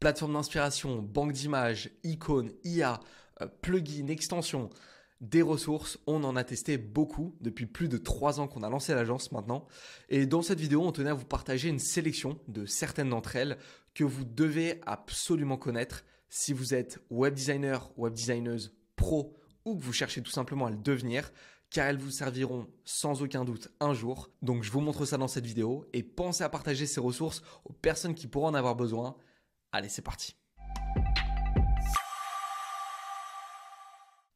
plateforme d'inspiration, banque d'images, icônes, IA, euh, plugins, extensions, des ressources. On en a testé beaucoup depuis plus de trois ans qu'on a lancé l'agence maintenant. Et dans cette vidéo, on tenait à vous partager une sélection de certaines d'entre elles que vous devez absolument connaître si vous êtes web designer, web designeuse pro ou que vous cherchez tout simplement à le devenir car elles vous serviront sans aucun doute un jour. Donc je vous montre ça dans cette vidéo et pensez à partager ces ressources aux personnes qui pourront en avoir besoin Allez, c'est parti.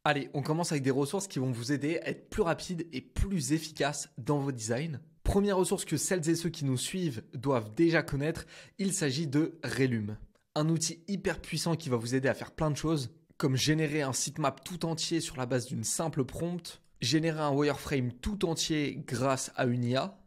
Allez, on commence avec des ressources qui vont vous aider à être plus rapide et plus efficace dans vos designs. Première ressource que celles et ceux qui nous suivent doivent déjà connaître, il s'agit de Relume. Un outil hyper puissant qui va vous aider à faire plein de choses, comme générer un sitemap tout entier sur la base d'une simple prompte, générer un wireframe tout entier grâce à une IA,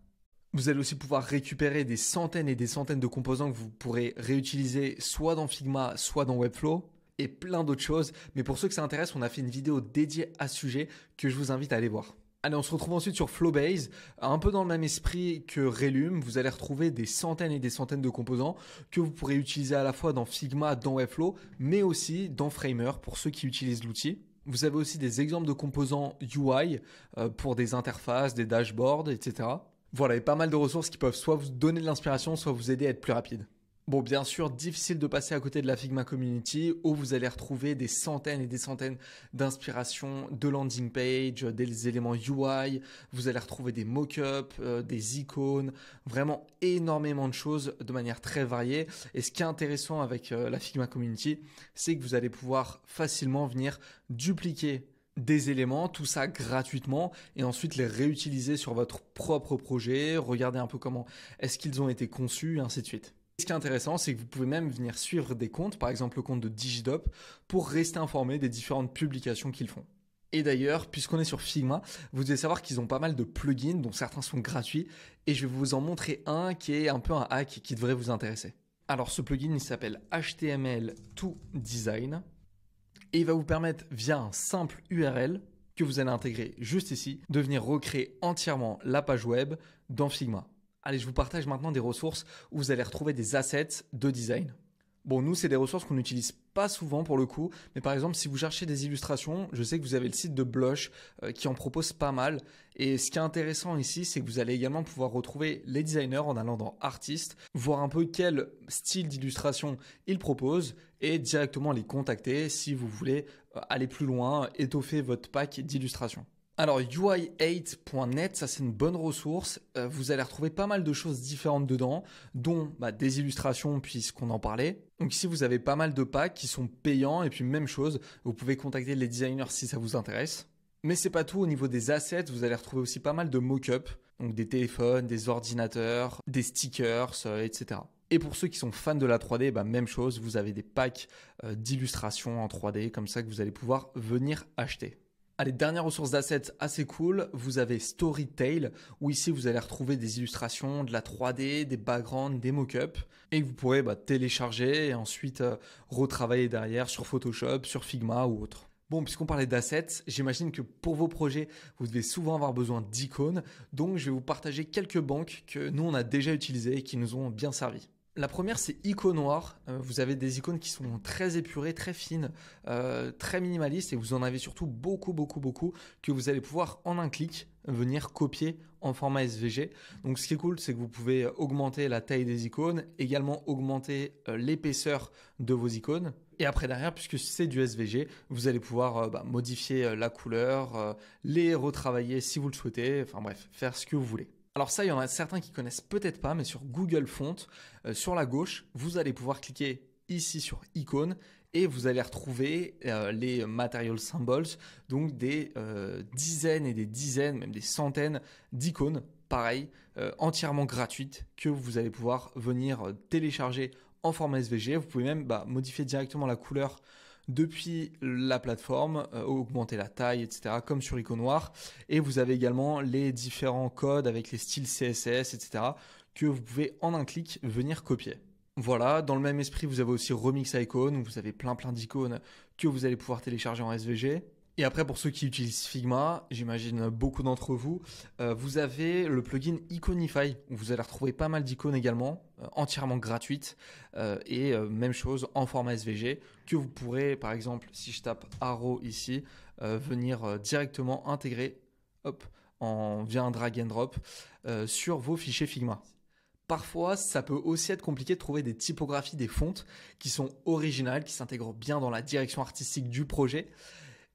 vous allez aussi pouvoir récupérer des centaines et des centaines de composants que vous pourrez réutiliser soit dans Figma, soit dans Webflow et plein d'autres choses. Mais pour ceux que ça intéresse, on a fait une vidéo dédiée à ce sujet que je vous invite à aller voir. Allez, on se retrouve ensuite sur Flowbase, un peu dans le même esprit que Relume. Vous allez retrouver des centaines et des centaines de composants que vous pourrez utiliser à la fois dans Figma, dans Webflow, mais aussi dans Framer pour ceux qui utilisent l'outil. Vous avez aussi des exemples de composants UI euh, pour des interfaces, des dashboards, etc. Voilà, et pas mal de ressources qui peuvent soit vous donner de l'inspiration, soit vous aider à être plus rapide. Bon, bien sûr, difficile de passer à côté de la Figma Community où vous allez retrouver des centaines et des centaines d'inspirations de landing page, euh, des éléments UI, vous allez retrouver des mock-ups, euh, des icônes, vraiment énormément de choses de manière très variée. Et ce qui est intéressant avec euh, la Figma Community, c'est que vous allez pouvoir facilement venir dupliquer des éléments, tout ça gratuitement, et ensuite les réutiliser sur votre propre projet, regarder un peu comment est-ce qu'ils ont été conçus, et ainsi de suite. Ce qui est intéressant, c'est que vous pouvez même venir suivre des comptes, par exemple le compte de Digidop, pour rester informé des différentes publications qu'ils font. Et d'ailleurs, puisqu'on est sur Figma, vous devez savoir qu'ils ont pas mal de plugins, dont certains sont gratuits, et je vais vous en montrer un qui est un peu un hack qui devrait vous intéresser. Alors ce plugin, il s'appelle HTML2Design et il va vous permettre via un simple URL que vous allez intégrer juste ici de venir recréer entièrement la page web dans Figma. Allez, je vous partage maintenant des ressources où vous allez retrouver des assets de design. Bon, nous, c'est des ressources qu'on utilise pas souvent pour le coup, mais par exemple si vous cherchez des illustrations, je sais que vous avez le site de Blush euh, qui en propose pas mal. Et ce qui est intéressant ici, c'est que vous allez également pouvoir retrouver les designers en allant dans Artistes, voir un peu quel style d'illustration ils proposent et directement les contacter si vous voulez euh, aller plus loin, étoffer votre pack d'illustrations. Alors UI8.net, ça c'est une bonne ressource. Euh, vous allez retrouver pas mal de choses différentes dedans, dont bah, des illustrations puisqu'on en parlait. Donc si vous avez pas mal de packs qui sont payants et puis même chose, vous pouvez contacter les designers si ça vous intéresse. Mais c'est pas tout au niveau des assets, vous allez retrouver aussi pas mal de mock-up, donc des téléphones, des ordinateurs, des stickers, euh, etc. Et pour ceux qui sont fans de la 3D, bah, même chose, vous avez des packs euh, d'illustrations en 3D comme ça que vous allez pouvoir venir acheter. Allez, dernière ressource d'assets assez cool, vous avez Storytale où ici vous allez retrouver des illustrations, de la 3D, des backgrounds, des mock-ups, et vous pourrez bah, télécharger et ensuite euh, retravailler derrière sur Photoshop, sur Figma ou autre. Bon, puisqu'on parlait d'assets, j'imagine que pour vos projets, vous devez souvent avoir besoin d'icônes, donc je vais vous partager quelques banques que nous on a déjà utilisées et qui nous ont bien servi. La première, c'est icône noire. Euh, vous avez des icônes qui sont très épurées, très fines, euh, très minimalistes, et vous en avez surtout beaucoup, beaucoup, beaucoup que vous allez pouvoir en un clic venir copier en format SVG. Donc ce qui est cool, c'est que vous pouvez augmenter la taille des icônes, également augmenter euh, l'épaisseur de vos icônes. Et après derrière, puisque c'est du SVG, vous allez pouvoir bah, modifier la couleur, les retravailler si vous le souhaitez, enfin bref, faire ce que vous voulez. Alors ça, il y en a certains qui connaissent peut-être pas, mais sur Google Font, euh, sur la gauche, vous allez pouvoir cliquer ici sur icône et vous allez retrouver euh, les material symbols, donc des euh, dizaines et des dizaines, même des centaines d'icônes, pareil, entièrement gratuites que vous allez pouvoir venir télécharger en format SVG. Vous pouvez même bah, modifier directement la couleur depuis la plateforme, euh, augmenter la taille, etc., comme sur icône noire. Et vous avez également les différents codes avec les styles CSS, etc., que vous pouvez en un clic venir copier. Voilà, dans le même esprit, vous avez aussi Remix Icon, où vous avez plein plein d'icônes que vous allez pouvoir télécharger en SVG. Et après, pour ceux qui utilisent Figma, j'imagine beaucoup d'entre vous, euh, vous avez le plugin Iconify, où vous allez retrouver pas mal d'icônes également, euh, entièrement gratuites, euh, et même chose en format SVG, que vous pourrez, par exemple, si je tape arrow ici, venir directement intégrer, hop, en, via un drag and drop, sur vos fichiers Figma. Parfois, ça peut aussi être compliqué de trouver des typographies, des fontes qui sont originales, qui s'intègrent bien dans la direction artistique du projet.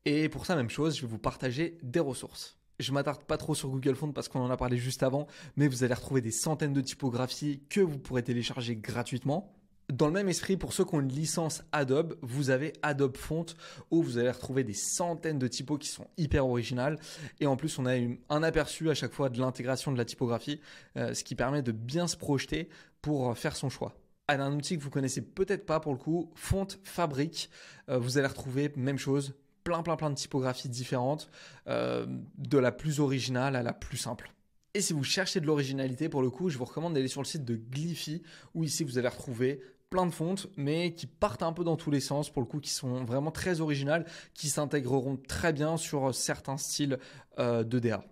Et pour ça, même chose, je vais vous partager des ressources. Je m'attarde pas trop sur Google Fonts parce qu'on en a parlé juste avant, mais vous allez retrouver des centaines de typographies que vous pourrez télécharger gratuitement. Dans le même esprit, pour ceux qui ont une licence Adobe, vous avez Adobe Font où vous allez retrouver des centaines de typos qui sont hyper originales. Et en plus, on a un aperçu à chaque fois de l'intégration de la typographie, euh, ce qui permet de bien se projeter pour euh, faire son choix à ah, un outil que vous connaissez peut-être pas pour le coup, Fonte Fabric. Euh, vous allez retrouver même chose, plein, plein, plein de typographies différentes, euh, de la plus originale à la plus simple. Et si vous cherchez de l'originalité, pour le coup, je vous recommande d'aller sur le site de Glyphy, où ici vous allez retrouver plein de fontes, mais qui partent un peu dans tous les sens, pour le coup, qui sont vraiment très originales, qui s'intégreront très bien sur certains styles euh, de DA.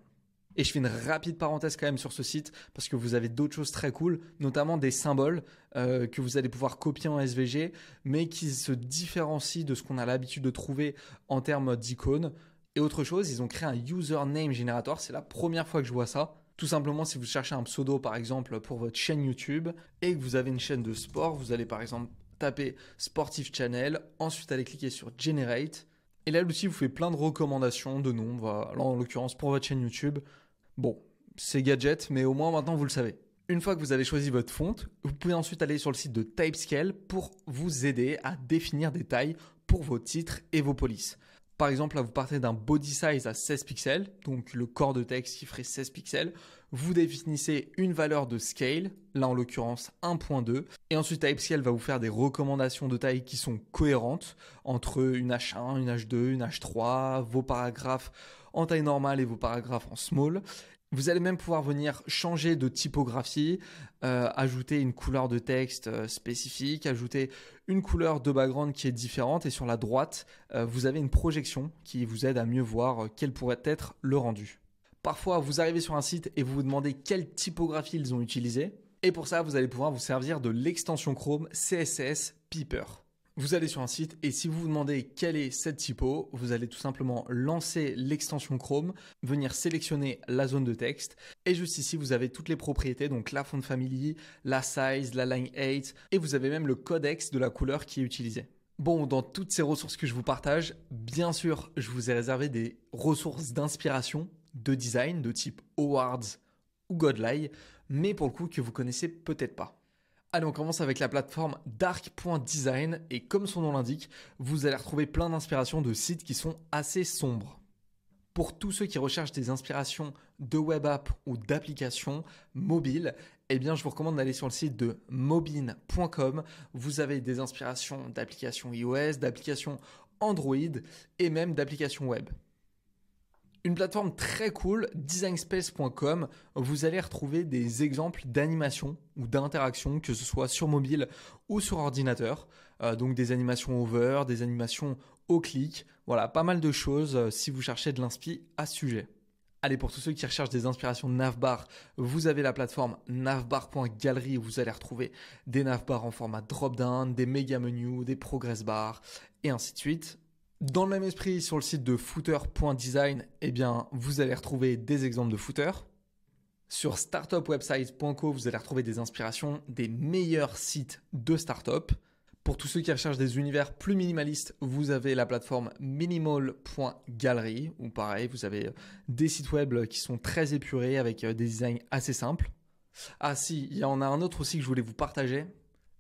Et je fais une rapide parenthèse quand même sur ce site parce que vous avez d'autres choses très cool, notamment des symboles euh, que vous allez pouvoir copier en SVG, mais qui se différencient de ce qu'on a l'habitude de trouver en termes d'icônes. Et autre chose, ils ont créé un username générateur. C'est la première fois que je vois ça. Tout simplement, si vous cherchez un pseudo, par exemple, pour votre chaîne YouTube et que vous avez une chaîne de sport, vous allez par exemple taper Sportif Channel, ensuite allez cliquer sur Generate. Et là, l'outil vous fait plein de recommandations de noms, en l'occurrence, pour votre chaîne YouTube, Bon, c'est gadget, mais au moins maintenant vous le savez. Une fois que vous avez choisi votre fonte, vous pouvez ensuite aller sur le site de Typescale pour vous aider à définir des tailles pour vos titres et vos polices. Par exemple, là, vous partez d'un body size à 16 pixels, donc le corps de texte qui ferait 16 pixels. Vous définissez une valeur de scale, là en l'occurrence 1.2. Et ensuite, Typescale va vous faire des recommandations de taille qui sont cohérentes entre une H1, une H2, une H3, vos paragraphes en taille normale et vos paragraphes en small. Vous allez même pouvoir venir changer de typographie, euh, ajouter une couleur de texte euh, spécifique, ajouter une couleur de background qui est différente et sur la droite, euh, vous avez une projection qui vous aide à mieux voir quel pourrait être le rendu. Parfois, vous arrivez sur un site et vous vous demandez quelle typographie ils ont utilisé. Et pour ça, vous allez pouvoir vous servir de l'extension Chrome CSS Piper. Vous allez sur un site et si vous vous demandez quelle est cette typo, vous allez tout simplement lancer l'extension Chrome, venir sélectionner la zone de texte et juste ici vous avez toutes les propriétés, donc la font family, la size, la line 8 et vous avez même le codex de la couleur qui est utilisée. Bon, dans toutes ces ressources que je vous partage, bien sûr, je vous ai réservé des ressources d'inspiration, de design, de type Awards ou Godly, mais pour le coup que vous connaissez peut-être pas. Allez, on commence avec la plateforme dark.design et comme son nom l'indique, vous allez retrouver plein d'inspirations de sites qui sont assez sombres. Pour tous ceux qui recherchent des inspirations de web app ou d'applications mobiles, eh bien, je vous recommande d'aller sur le site de mobin.com. Vous avez des inspirations d'applications iOS, d'applications Android et même d'applications web. Une plateforme très cool, designspace.com. Vous allez retrouver des exemples d'animations ou d'interactions, que ce soit sur mobile ou sur ordinateur. Euh, donc des animations over, des animations au clic. Voilà, pas mal de choses euh, si vous cherchez de l'inspi à ce sujet. Allez, pour tous ceux qui recherchent des inspirations navbar, vous avez la plateforme navbar.gallery où vous allez retrouver des navbars en format drop-down, des méga menus, des progress bars et ainsi de suite. Dans le même esprit, sur le site de footer.design, eh bien, vous allez retrouver des exemples de footers. Sur startupwebsite.co, vous allez retrouver des inspirations des meilleurs sites de startup. Pour tous ceux qui recherchent des univers plus minimalistes, vous avez la plateforme minimal.gallery, ou pareil, vous avez euh, des sites web euh, qui sont très épurés avec euh, des designs assez simples. Ah si, il y en a un autre aussi que je voulais vous partager,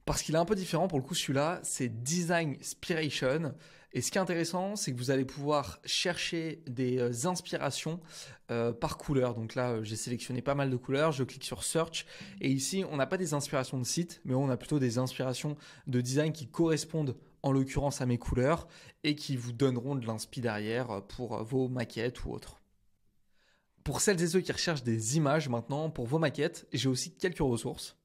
parce qu'il est un peu différent pour le coup, celui-là, c'est Design Spiration. Et ce qui est intéressant, c'est que vous allez pouvoir chercher des euh, inspirations euh, par couleur. Donc là, euh, j'ai sélectionné pas mal de couleurs, je clique sur Search. Et ici, on n'a pas des inspirations de site, mais on a plutôt des inspirations de design qui correspondent en l'occurrence à mes couleurs et qui vous donneront de l'inspi derrière pour vos maquettes ou autres. Pour celles et ceux qui recherchent des images maintenant pour vos maquettes, j'ai aussi quelques ressources.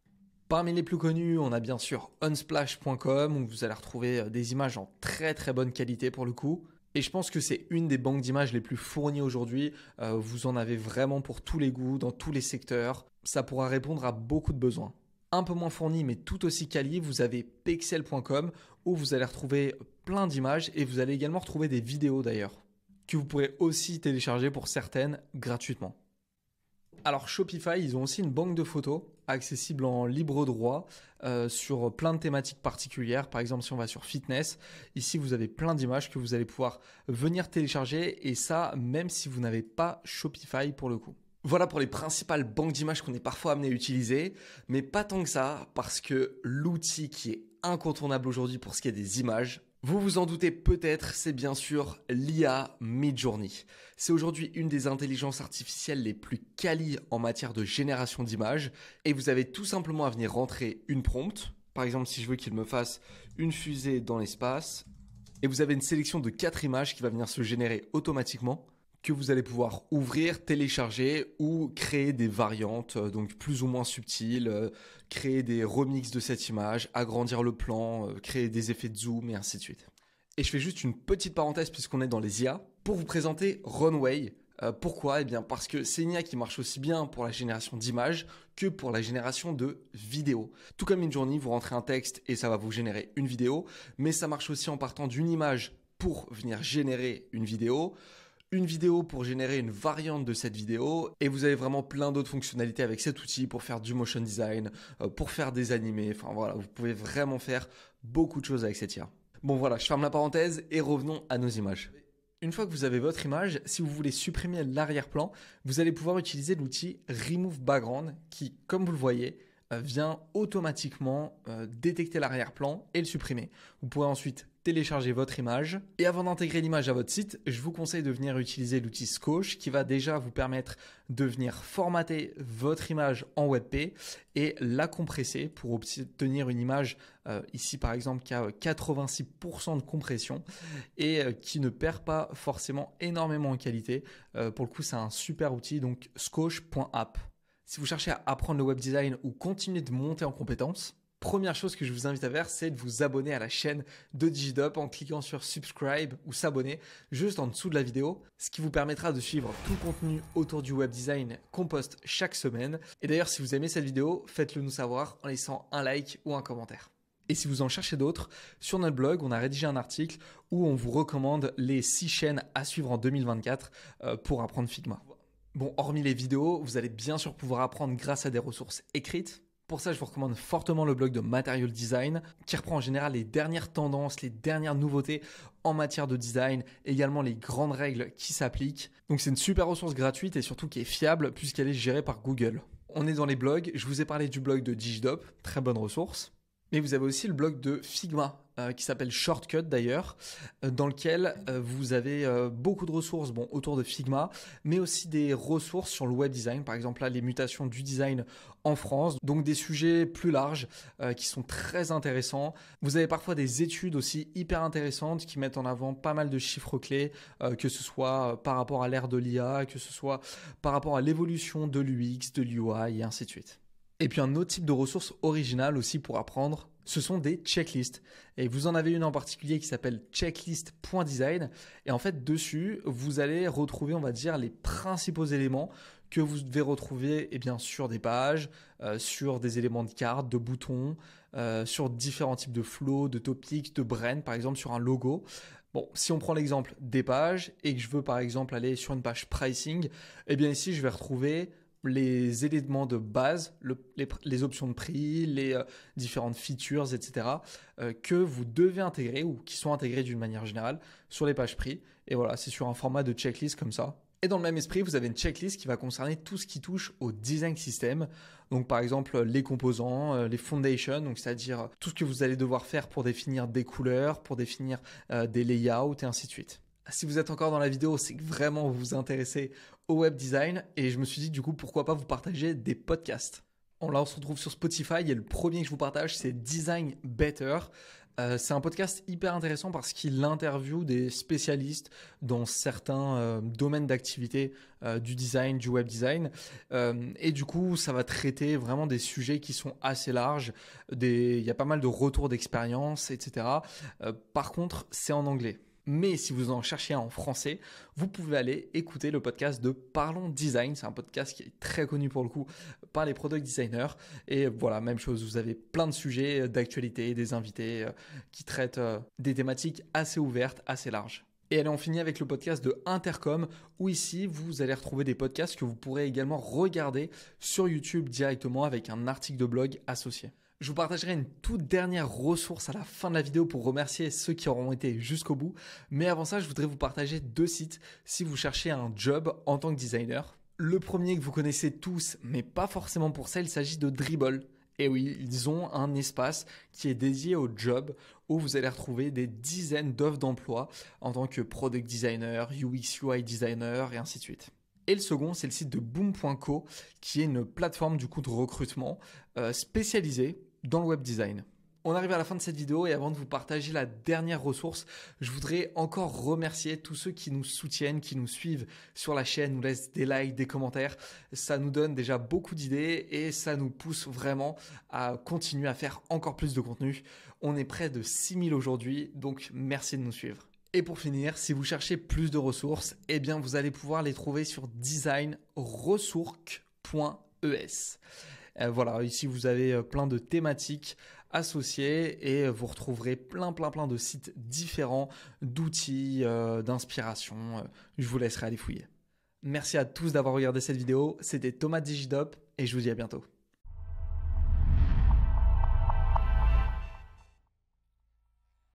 Parmi les plus connus, on a bien sûr unsplash.com où vous allez retrouver euh, des images en très très bonne qualité pour le coup. Et je pense que c'est une des banques d'images les plus fournies aujourd'hui. Euh, vous en avez vraiment pour tous les goûts, dans tous les secteurs. Ça pourra répondre à beaucoup de besoins. Un peu moins fourni mais tout aussi quali, vous avez pixel.com où vous allez retrouver plein d'images et vous allez également retrouver des vidéos d'ailleurs que vous pourrez aussi télécharger pour certaines gratuitement. Alors Shopify, ils ont aussi une banque de photos accessible en libre droit euh, sur plein de thématiques particulières. Par exemple, si on va sur fitness, ici vous avez plein d'images que vous allez pouvoir venir télécharger et ça même si vous n'avez pas Shopify pour le coup. Voilà pour les principales banques d'images qu'on est parfois amené à utiliser, mais pas tant que ça, parce que l'outil qui est incontournable aujourd'hui pour ce qui est des images, vous vous en doutez peut-être, c'est bien sûr l'IA Midjourney. C'est aujourd'hui une des intelligences artificielles les plus qualies en matière de génération d'images et vous avez tout simplement à venir rentrer une prompte. Par exemple, si je veux qu'il me fasse une fusée dans l'espace, et vous avez une sélection de quatre images qui va venir se générer automatiquement que vous allez pouvoir ouvrir, télécharger ou créer des variantes, euh, donc plus ou moins subtiles, euh, créer des remixes de cette image, agrandir le plan, euh, créer des effets de zoom et ainsi de suite. Et je fais juste une petite parenthèse puisqu'on est dans les IA pour vous présenter Runway. pourquoi Eh bien parce que c'est une IA qui marche aussi bien pour la génération d'images que pour la génération de vidéos. Tout comme une journée, vous rentrez un texte et ça va vous générer une vidéo, mais ça marche aussi en partant d'une image pour venir générer une vidéo, une vidéo pour générer une variante de cette vidéo et vous avez vraiment plein d'autres fonctionnalités avec cet outil pour faire du motion design, euh, pour faire des animés, enfin voilà, vous pouvez vraiment faire beaucoup de choses avec cet IA. Bon voilà, je ferme la parenthèse et revenons à nos images. Une fois que vous avez votre image, si vous voulez supprimer l'arrière-plan, vous allez pouvoir utiliser l'outil Remove Background qui, comme vous le voyez, euh, vient automatiquement euh, détecter l'arrière-plan et le supprimer. Vous pourrez ensuite Télécharger votre image. Et avant d'intégrer l'image à votre site, je vous conseille de venir utiliser l'outil Scosh qui va déjà vous permettre de venir formater votre image en WebP et la compresser pour obtenir une image euh, ici par exemple qui a 86% de compression et euh, qui ne perd pas forcément énormément en qualité. Euh, pour le coup, c'est un super outil donc scosh.app. Si vous cherchez à apprendre le web design ou continuer de monter en compétences, première chose que je vous invite à faire, c'est de vous abonner à la chaîne de DigiDop en cliquant sur subscribe ou s'abonner juste en dessous de la vidéo, ce qui vous permettra de suivre tout le contenu autour du web design qu'on poste chaque semaine. Et d'ailleurs, si vous aimez cette vidéo, faites-le nous savoir en laissant un like ou un commentaire. Et si vous en cherchez d'autres, sur notre blog, on a rédigé un article où on vous recommande les 6 chaînes à suivre en 2024 euh, pour apprendre Figma. Bon, hormis les vidéos, vous allez bien sûr pouvoir apprendre grâce à des ressources écrites, pour ça, je vous recommande fortement le blog de Material Design, qui reprend en général les dernières tendances, les dernières nouveautés en matière de design, également les grandes règles qui s'appliquent. Donc c'est une super ressource gratuite et surtout qui est fiable puisqu'elle est gérée par Google. On est dans les blogs, je vous ai parlé du blog de DigiDop, très bonne ressource. Mais vous avez aussi le blog de Figma, euh, qui s'appelle Shortcut d'ailleurs, euh, dans lequel euh, vous avez beaucoup de ressources bon, autour de Figma, mais aussi des ressources sur le web design, par exemple là, les mutations du design en France, donc des sujets plus larges qui sont très intéressants. Vous avez parfois des études aussi hyper intéressantes qui mettent en avant pas mal de chiffres clés, que ce soit par rapport à l'ère de l'IA, que ce soit par rapport à l'évolution de l'UX, de l'UI et ainsi de suite. Et puis un autre type de ressources originale aussi pour apprendre, ce sont des checklists. Et vous en avez une en particulier qui s'appelle checklist.design. Et en fait, dessus, vous allez retrouver, on va dire, les principaux éléments que vous devez retrouver et eh bien, sur des pages, euh, sur des éléments de cartes, de boutons, euh, sur différents types de flows, de topics, de brands, par exemple, sur un logo. Bon, si on prend l'exemple des pages et que je veux par exemple aller sur une page pricing, eh bien ici je vais retrouver les éléments de base, les, options de prix, les euh, différentes features, etc., euh, que vous devez intégrer ou qui sont intégrées d'une manière générale sur les pages prix. Et voilà, c'est sur un format de checklist comme ça. Et dans le même esprit, vous avez une checklist qui va concerner tout ce qui touche au design system. Donc par exemple les composants, euh, les foundations, donc c'est-à-dire tout ce que vous allez devoir faire pour définir des couleurs, pour définir des layouts et ainsi de suite. Si vous êtes encore dans la vidéo, c'est que vraiment vous vous intéressez au web design et je me suis dit du coup pourquoi pas vous partager des podcasts. On, là on se retrouve sur Spotify et le premier que je vous partage c'est Design Better. Euh, c'est un podcast hyper intéressant parce qu'il interview des spécialistes dans certains euh, domaines d'activité euh, du design, du web design. et du coup, ça va traiter vraiment des sujets qui sont assez larges. Des... Il y a pas mal de retours d'expérience, etc. par contre, c'est en anglais. Mais si vous en cherchez un en français, vous pouvez aller écouter le podcast de Parlons Design. C'est un podcast qui est très connu pour le coup par les product designers. Et voilà, même chose, vous avez plein de sujets euh, d'actualité, des invités euh, qui traitent euh, des thématiques assez ouvertes, assez larges. Et allez, on finit avec le podcast de Intercom, où ici, vous allez retrouver des podcasts que vous pourrez également regarder sur YouTube directement avec un article de blog associé. Je vous partagerai une toute dernière ressource à la fin de la vidéo pour remercier ceux qui auront été jusqu'au bout. Mais avant ça, je voudrais vous partager deux sites si vous cherchez un job en tant que designer. Le premier que vous connaissez tous, mais pas forcément pour ça, il s'agit de Dribble. Et oui, ils ont un espace qui est dédié au job où vous allez retrouver des dizaines d'offres d'emploi en tant que product designer, UX, UI designer et ainsi de suite. Et le second, c'est le site de boom.co, qui est une plateforme du coup de recrutement euh, spécialisée dans le web design. On arrive à la fin de cette vidéo et avant de vous partager la dernière ressource, je voudrais encore remercier tous ceux qui nous soutiennent, qui nous suivent sur la chaîne, nous laissent des likes, des commentaires. Ça nous donne déjà beaucoup d'idées et ça nous pousse vraiment à continuer à faire encore plus de contenu. On est près de 6000 aujourd'hui, donc merci de nous suivre. Et pour finir, si vous cherchez plus de ressources, eh bien vous allez pouvoir les trouver sur designressourc.es. E euh, voilà, ici vous avez euh, plein de thématiques associées et euh, vous retrouverez plein plein plein de sites différents, d'outils, d'inspiration. Je vous laisserai aller fouiller. Merci à tous d'avoir regardé cette vidéo, c'était Thomas Digidop et je vous dis à bientôt.